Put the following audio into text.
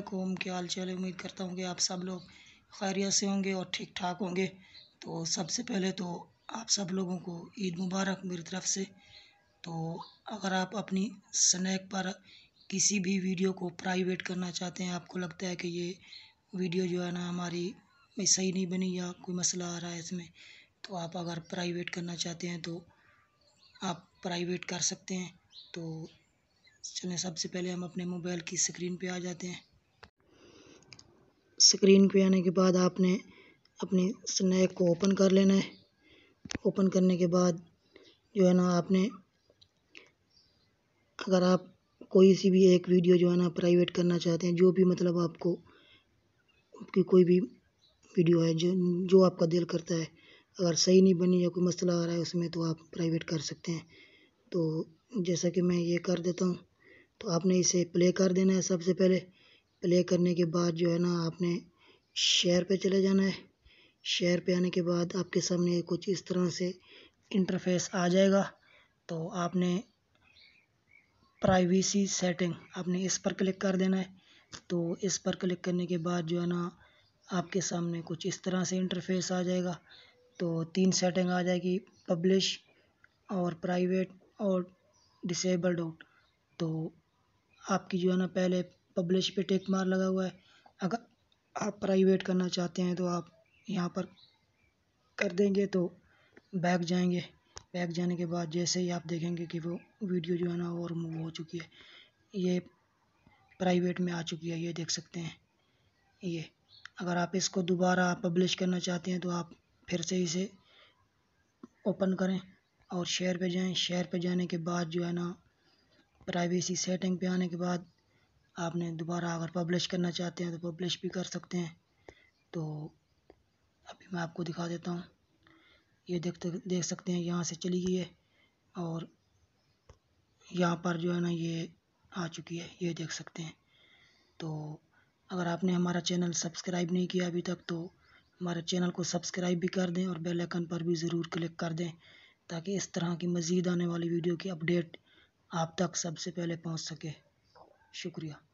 है क्या के हाल चाल उम्मीद करता हूँ कि आप सब लोग खैरियत से होंगे और ठीक ठाक होंगे तो सबसे पहले तो आप सब लोगों को ईद मुबारक मेरी तरफ़ से तो अगर आप अपनी स्नैक पर किसी भी वीडियो को प्राइवेट करना चाहते हैं आपको लगता है कि ये वीडियो जो है ना हमारी सही नहीं बनी या कोई मसला आ रहा है इसमें तो आप अगर प्राइवेट करना चाहते हैं तो आप प्राइवेट कर सकते हैं तो चलें सबसे पहले हम अपने मोबाइल की स्क्रीन पे आ जाते हैं स्क्रीन पे आने के बाद आपने अपनी स्नैक को ओपन कर लेना है ओपन करने के बाद जो है ना आपने अगर आप कोई सी भी एक वीडियो जो है ना प्राइवेट करना चाहते हैं जो भी मतलब आपको आपकी कोई भी वीडियो है जो जो आपका दिल करता है अगर सही नहीं बनी या कोई मसला आ रहा है उसमें तो आप प्राइवेट कर सकते हैं तो जैसा कि मैं ये कर देता हूँ तो आपने इसे प्ले कर देना है सबसे पहले प्ले करने के बाद जो है ना आपने शेयर पे चले जाना है शेयर पे आने के बाद आपके सामने कुछ इस तरह से इंटरफेस आ जाएगा तो आपने प्राइवेसी सेटिंग आपने इस पर क्लिक कर देना है तो इस पर क्लिक करने के बाद जो है ना आपके सामने कुछ इस तरह से इंटरफेस आ जाएगा तो तीन सेटिंग आ जाएगी पब्लिश और प्राइवेट और डिसेबल्ड आउट तो आपकी जो है ना पहले पब्लिश पे टेक मार लगा हुआ है अगर आप प्राइवेट करना चाहते हैं तो आप यहाँ पर कर देंगे तो बैक जाएंगे बैक जाने के बाद जैसे ही आप देखेंगे कि वो वीडियो जो है ना और मूव हो चुकी है ये प्राइवेट में आ चुकी है ये देख सकते हैं ये अगर आप इसको दोबारा पब्लिश करना चाहते हैं तो आप फिर से इसे ओपन करें और शेयर पे जाएं शेयर पे जाने के बाद जो है ना प्राइवेसी सेटिंग पे आने के बाद आपने दोबारा अगर पब्लिश करना चाहते हैं तो पब्लिश भी कर सकते हैं तो अभी मैं आपको दिखा देता हूँ ये देखते देख सकते हैं यहाँ से चली गई है और यहाँ पर जो है ना ये आ चुकी है ये देख सकते हैं तो अगर आपने हमारा चैनल सब्सक्राइब नहीं किया अभी तक तो हमारे चैनल को सब्सक्राइब भी कर दें और बेल आइकन पर भी ज़रूर क्लिक कर दें ताकि इस तरह की मज़ीद आने वाली वीडियो की अपडेट आप तक सबसे पहले पहुंच सके शुक्रिया